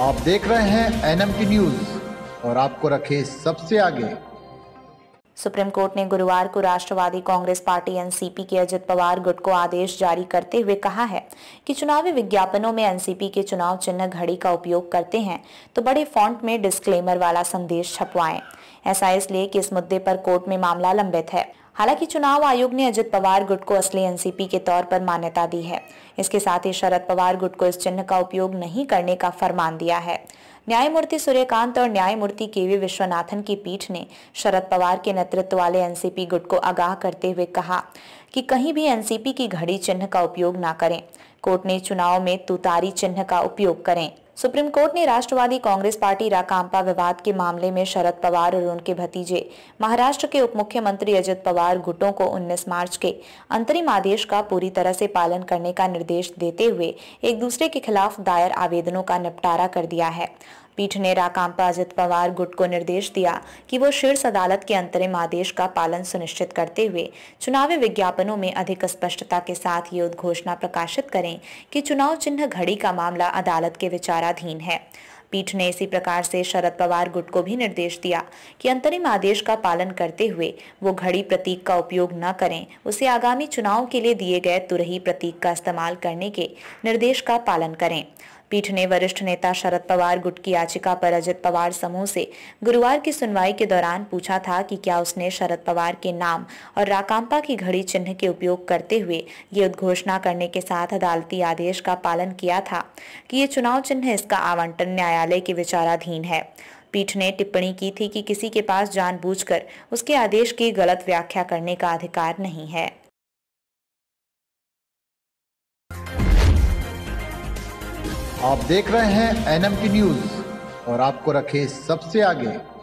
आप देख रहे हैं एनएम की न्यूज और आपको रखे सबसे आगे सुप्रीम कोर्ट ने गुरुवार को राष्ट्रवादी कांग्रेस पार्टी एनसीपी के अजित पवार गुट को आदेश जारी करते हुए कहा है कि चुनावी विज्ञापनों में एनसीपी के चुनाव चिन्ह घड़ी का उपयोग करते हैं तो बड़े फॉन्ट में डिस्क्लेमर वाला संदेश छपवाएं ऐसा इसलिए कि इस मुद्दे पर कोर्ट में मामला लंबित है हालांकि चुनाव आयोग ने अजित पवार गुट को असली एनसीपी के तौर पर मान्यता दी है इसके साथ ही शरद पवार गुट को इस चिन्ह का उपयोग नहीं करने का फरमान दिया है न्यायमूर्ति सूर्यकांत और न्यायमूर्ति के वी विश्वनाथन की पीठ ने शरद पवार के नेतृत्व वाले एनसीपी गुट को आगाह करते हुए कहा कि कहीं भी एनसीपी की घड़ी चिन्ह का उपयोग ना करें कोर्ट ने चुनाव में तुतारी चिन्ह का उपयोग करें सुप्रीम कोर्ट ने राष्ट्रवादी कांग्रेस पार्टी राकांपा विवाद के मामले में शरद पवार और उनके भतीजे महाराष्ट्र के उप मुख्यमंत्री अजित पवार गुटों को 19 मार्च के अंतरिम आदेश का पूरी तरह से पालन करने का निर्देश देते हुए एक दूसरे के खिलाफ दायर आवेदनों का निपटारा कर दिया है पीठ ने राकांपा अजित पवार गुट को निर्देश दिया कि वो शीर्ष अदालत के अंतरिम आदेश का पालन सुनिश्चित करते हुए चुनावी विज्ञापनों में अधिक स्पष्टता के साथ ये उद्घोषणा प्रकाशित करें कि चुनाव चिन्ह घड़ी का मामला अदालत के विचाराधीन है पीठ ने इसी प्रकार से शरद पवार गुट को भी निर्देश दिया कि अंतरिम आदेश का पालन करते हुए वो घड़ी प्रतीक का उपयोग न करें उसे आगामी चुनाव के लिए दिए गए तुरही प्रतीक का इस्तेमाल करने के निर्देश का पालन करें पीठ ने वरिष्ठ नेता शरद पवार गुट की याचिका पर अजित पवार समूह से गुरुवार की सुनवाई के दौरान पूछा था कि क्या उसने शरद पवार के नाम और राकांपा की घड़ी चिन्ह के उपयोग करते हुए ये उद्घोषणा करने के साथ अदालती आदेश का पालन किया था कि ये चुनाव चिन्ह इसका आवंटन न्यायालय के विचाराधीन है पीठ ने टिप्पणी की थी कि किसी के पास जानबूझकर उसके आदेश की गलत व्याख्या करने का अधिकार नहीं है आप देख रहे हैं एनएमटी न्यूज और आपको रखे सबसे आगे